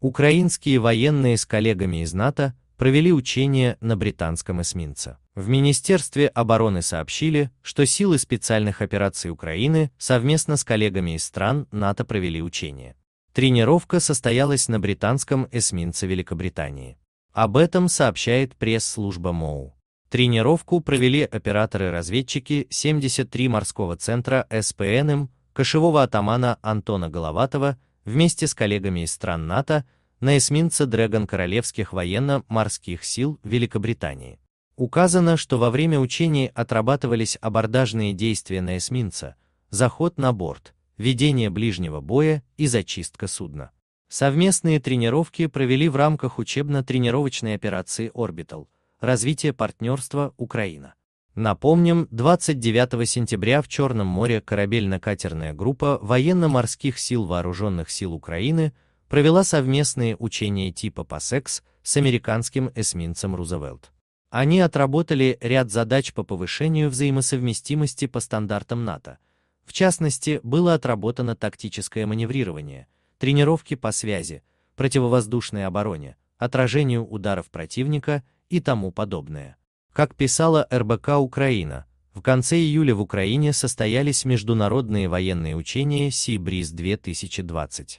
Украинские военные с коллегами из НАТО провели учения на британском эсминце. В Министерстве обороны сообщили, что силы специальных операций Украины совместно с коллегами из стран НАТО провели учения. Тренировка состоялась на британском эсминце Великобритании. Об этом сообщает пресс-служба МОУ. Тренировку провели операторы-разведчики 73 морского центра СПНМ, кошевого атамана Антона Головатова вместе с коллегами из стран НАТО на эсминце «Дрэгон» Королевских военно-морских сил Великобритании. Указано, что во время учений отрабатывались абордажные действия на эсминце, заход на борт, ведение ближнего боя и зачистка судна. Совместные тренировки провели в рамках учебно-тренировочной операции «Орбитал» развитие партнерства Украина. Напомним, 29 сентября в Черном море корабельно-катерная группа военно-морских сил Вооруженных сил Украины провела совместные учения типа ПАСЕКС с американским эсминцем Рузвельт. Они отработали ряд задач по повышению взаимосовместимости по стандартам НАТО. В частности, было отработано тактическое маневрирование, тренировки по связи, противовоздушной обороне, отражению ударов противника и тому подобное. Как писала РБК Украина, в конце июля в Украине состоялись международные военные учения «Сибриз-2020».